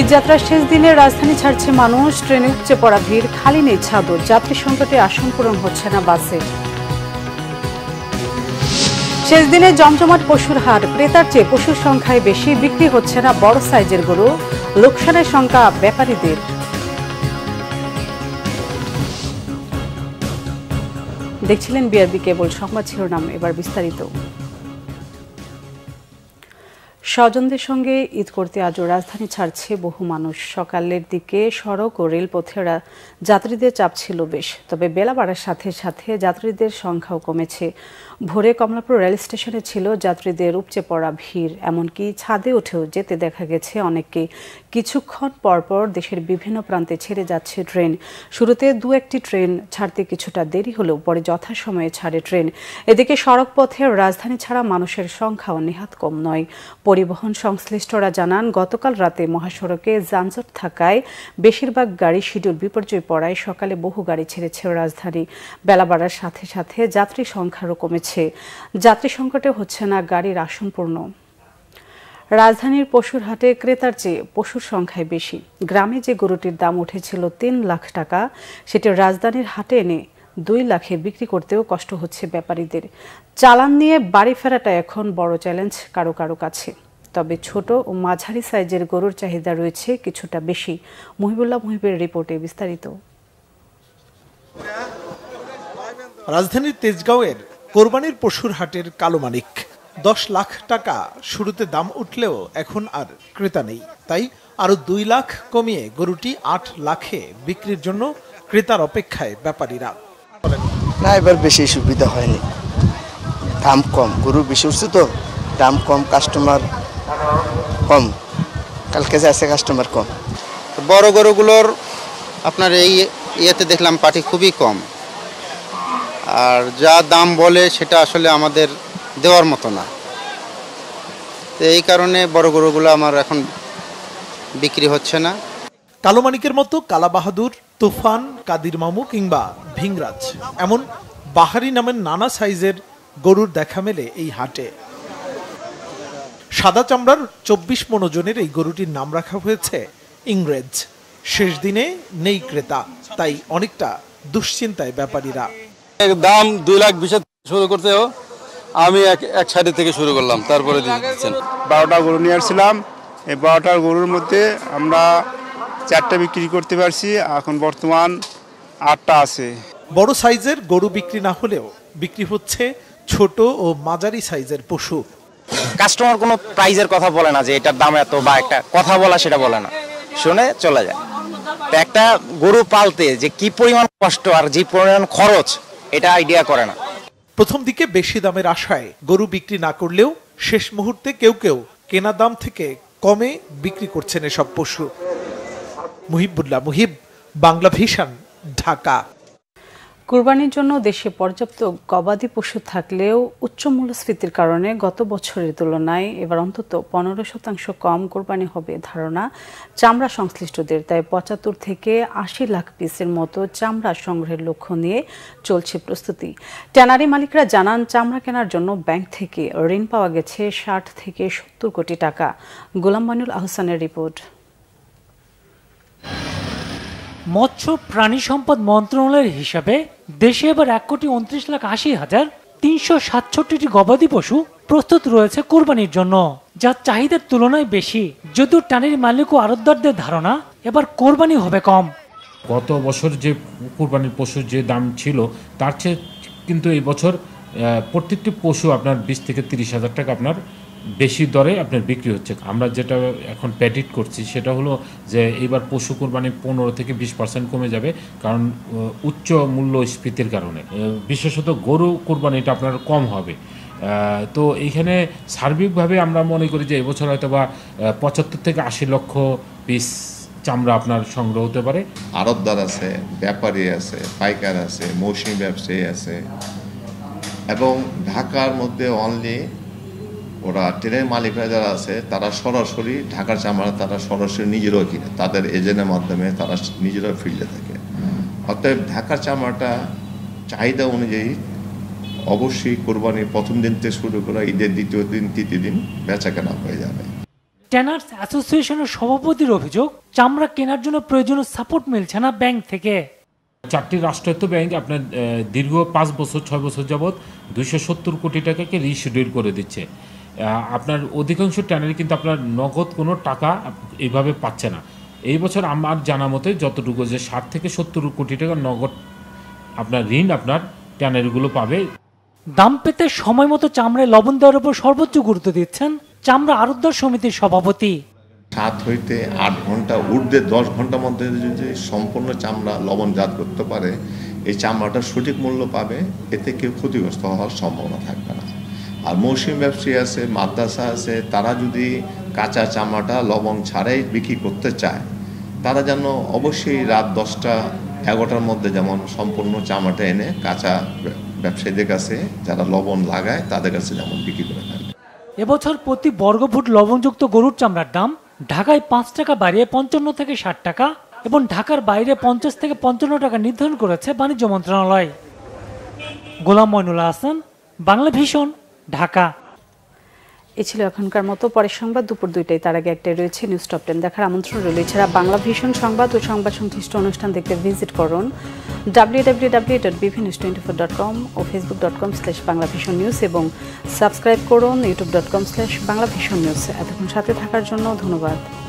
ঈদযাত্রার শেষ দিনে রাজধানী ছাড়ছে মানুষ ট্রেনে উপচে পড়া ভিড় খালি নেই ছাদর যাত্রী সংকটে আসন পূরণ হচ্ছে না বাসে শেষ দিনে জমজমাট পশুর হাট ক্রেতার চেয়ে পশুর সংখ্যায় বেশি বিক্রি হচ্ছে না বড় সাইজের গরু লোকসানের সংখ্যা ব্যাপারীদের দেখছিলেন বিআরবি কেবল সংবাদ শিরোনাম এবার বিস্তারিত স্বজনদের সঙ্গে ঈদ করতে আজও রাজধানী ছাড়ছে বহু মানুষ সকালের দিকে সড়ক ও রেলপথে যাত্রীদের চাপ ছিল বেশ তবে বেলা বাড়ার সাথে সাথে যাত্রীদের সংখ্যাও কমেছে ভোরে কমলাপুর রেল স্টেশনে ছিল যাত্রীদের উপচে পড়া ভিড় এমনকি ছাদে উঠেও যেতে দেখা গেছে অনেককে কিছুক্ষণ পরপর দেশের বিভিন্ন প্রান্তে ছেড়ে যাচ্ছে ট্রেন শুরুতে দু একটি ট্রেন ছাড়তে কিছুটা দেরি হলেও পরে যথাসময়ে ছাড়ে ট্রেন এদিকে সড়ক পথে রাজধানী ছাড়া মানুষের সংখ্যাও নেহাত কম নয় পরিবহন সংশ্লিষ্টরা জানান গতকাল রাতে মহাসড়কে যানজট থাকায় বেশিরভাগ গাড়ি শিডিউল বিপর্যয় পড়ায় সকালে বহু গাড়ি ছেড়েছে রাজধানী বেলা বাড়ার সাথে সাথে যাত্রী সংখ্যারও কমেছে যাত্রী সংকটে হচ্ছে না গাড়ির আসন পূর্ণ রাজধানীর পশুর হাটে ক্রেতার চেয়ে পশুর সংখ্যায় বেশি গ্রামে যে গরুটির দাম উঠেছিল তিন লাখ টাকা সেটি রাজধানীর হাটে এনে দুই লাখে বিক্রি করতেও কষ্ট হচ্ছে ব্যাপারীদের চালান নিয়ে বাড়ি ফেরাটা এখন বড় চ্যালেঞ্জ কারো কারো কাছে তবে ছোট ও মাঝারি সাইজের গরুর চাহিদা রয়েছে কিছুটা বেশি মহিবুল্লাহ মহিবের রিপোর্টে বিস্তারিত রাজধানীর তেজগাঁওয়ের কোরবানির পশুর হাটের কালো মানিক দশ লাখ টাকা শুরুতে দাম উঠলেও এখন আর ক্রেতা নেই তাই আরও দুই লাখ কমিয়ে গরুটি আট লাখে বিক্রির জন্য ক্রেতার অপেক্ষায় ব্যাপারীরা না এবার বেশি সুবিধা হয়নি দাম কম গরু বেশি উঠছে তো দাম কম কাস্টমার কম কালকে যাচ্ছে কাস্টমার কম বড় গরুগুলোর আপনার এই ইয়েতে দেখলাম পাটি খুবই কম আর যা দাম বলে সেটা আসলে আমাদের দেওয়ার মতো না তো এই কারণে বড় গরুগুলো আমার এখন বিক্রি হচ্ছে না মানিকের মতো কালাবাহাদুর তুফান কাদির মামু কিংবা ভিংরাজ এমন বাহারি নামের নানা সাইজের গরুর দেখা মেলে এই হাটে সাদা চামড়ার চব্বিশ মনোজনের এই গরুটির নাম রাখা হয়েছে ইংরেজ শেষ দিনে নেই ক্রেতা তাই অনেকটা দুশ্চিন্তায় ব্যাপারীরা দাম দুই লাখ বিশ শুরু করতেও আমি এক এক সাইডে থেকে শুরু করলাম তারপরে দিচ্ছেন বারোটা গরু নিয়ে আসছিলাম এই বারোটা গরুর মধ্যে আমরা চারটা বিক্রি করতে পারছি এখন বর্তমান আটটা আছে বড় সাইজের গরু বিক্রি না হলেও বিক্রি হচ্ছে ছোট ও মাঝারি সাইজের পশু কাস্টমার কোনো প্রাইজের কথা বলে না যে এটার দাম এত বা একটা কথা বলা সেটা বলে না শুনে চলে যায় তো একটা গরু পালতে যে কি পরিমাণ কষ্ট আর যে পরিমাণ খরচ এটা আইডিয়া করে না প্রথম দিকে বেশি দামের আশায় গরু বিক্রি না করলেও শেষ মুহূর্তে কেউ কেউ কেনা দাম থেকে কমে বিক্রি করছেন এসব পশু মুহিবুল্লাহ মুহিব বাংলা ভিশন ঢাকা কুরবানির জন্য দেশে পর্যাপ্ত গবাদি পশু থাকলেও উচ্চ মূল্যস্ফীতির কারণে গত বছরের তুলনায় এবার অন্তত পনেরো শতাংশ কম কোরবানি হবে ধারণা চামড়া সংশ্লিষ্টদের তাই পঁচাত্তর থেকে আশি লাখ পিসের মতো চামড়া সংগ্রহের লক্ষ্য নিয়ে চলছে প্রস্তুতি ট্যানারি মালিকরা জানান চামড়া কেনার জন্য ব্যাংক থেকে ঋণ পাওয়া গেছে ষাট থেকে সত্তর কোটি টাকা গোলাম মানুল আহসানের রিপোর্ট মৎস্য প্রাণী সম্পদ মন্ত্রণালয়ের হিসাবে দেশে এবার এক কোটি উনত্রিশ লাখ আশি হাজার তিনশো সাতষট্টি গবাদি পশু প্রস্তুত রয়েছে কোরবানির জন্য যার চাহিদার তুলনায় বেশি যদিও টানির মালিক ও আরতদারদের ধারণা এবার কোরবানি হবে কম গত বছর যে কোরবানির পশুর যে দাম ছিল তার চেয়ে কিন্তু এই বছর প্রত্যেকটি পশু আপনার বিশ থেকে তিরিশ হাজার টাকা আপনার বেশি দরে আপনার বিক্রি হচ্ছে আমরা যেটা এখন প্যাডিট করছি সেটা হলো যে এবার পশু কোরবানি পনেরো থেকে বিশ পার্সেন্ট কমে যাবে কারণ উচ্চ মূল্য স্ফীতির কারণে বিশেষত গরু কোরবানিটা আপনার কম হবে তো এইখানে সার্বিকভাবে আমরা মনে করি যে এবছর হয়তো বা পঁচাত্তর থেকে আশি লক্ষ পিস চামড়া আপনার সংগ্রহ হতে পারে আড়তদার আছে ব্যাপারী আছে পাইকার আছে মৌসুমি ব্যবসায়ী আছে এবং ঢাকার মধ্যে অনলি ওরা ট্রেনের মালিকরা যারা আছে তারা সরাসরি ঢাকার চামড়া তারা সরাসরি নিজেরাও কিনে তাদের এজেন্টের মাধ্যমে তারা নিজেরাও ফিল্ডে থাকে অতএব ঢাকার চামড়াটা চাহিদা অনুযায়ী অবশ্যই কোরবানির প্রথম দিন থেকে শুরু করে ঈদের দ্বিতীয় দিন তৃতীয় দিন বেচা কেনা হয়ে যাবে ট্যানার্স অ্যাসোসিয়েশনের সভাপতির অভিযোগ চামড়া কেনার জন্য প্রয়োজনীয় সাপোর্ট মিলছে না ব্যাংক থেকে চারটি রাষ্ট্রায়ত্ত ব্যাংক আপনার দীর্ঘ পাঁচ বছর ছয় বছর যাবৎ দুইশো সত্তর কোটি টাকাকে রিশিডিউল করে দিচ্ছে আপনার অধিকাংশ ট্যানারি কিন্তু আপনার নগদ কোনো টাকা এইভাবে পাচ্ছে না এই বছর আমার জানা মতে যতটুকু যে ষাট থেকে সত্তর কোটি টাকা নগদ আপনার ঋণ আপনার ট্যানারিগুলো পাবে দাম পেতে সময় মতো চামড়ায় লবণ দেওয়ার উপর সর্বোচ্চ গুরুত্ব দিচ্ছেন চামড়া আরোদ্দার সমিতির সভাপতি সাত হইতে আট ঘন্টা উর্ধে দশ ঘন্টার মধ্যে যদি সম্পূর্ণ চামড়া লবণজাত করতে পারে এই চামড়াটা সঠিক মূল্য পাবে এতে কেউ ক্ষতিগ্রস্ত হওয়ার সম্ভাবনা থাকবে না আর মৌসুমি ব্যবসায়ী আছে মাদ্রাসা আছে তারা যদি কাঁচা চামাটা লবণ ছাড়াই বিক্রি করতে চায় তারা যেন অবশ্যই রাত দশটা এগারোটার মধ্যে যেমন সম্পূর্ণ চামাটা এনে কাঁচা ব্যবসায়ীদের কাছে যারা লবণ লাগায় তাদের কাছে যেমন বিক্রি করে থাকে এবছর প্রতি বর্গফুট লবণযুক্ত গরুর চামড়ার দাম ঢাকায় পাঁচ টাকা বাড়িয়ে পঞ্চান্ন থেকে ষাট টাকা এবং ঢাকার বাইরে পঞ্চাশ থেকে পঞ্চান্ন টাকা নির্ধারণ করেছে বাণিজ্য মন্ত্রণালয় গোলাম মইনুল হাসান বাংলা ভীষণ ঢাকা এ ছিল এখনকার মতো পরের সংবাদ দুপুর দুইটায় তার আগে একটাই রয়েছে নিউজ টপ টেন দেখার আমন্ত্রণ রইল এছাড়া বাংলা ভীষণ সংবাদ ও সংবাদ সংশ্লিষ্ট অনুষ্ঠান দেখতে ভিজিট করুন W W W dot twenty four dot com ও Facebook dot com slash Bangla Vision news এবং সাবস্ক্রাইব করুন YouTube dot com slash Bangla Vision news এতক্ষণ সাথে থাকার জন্য ধন্যবাদ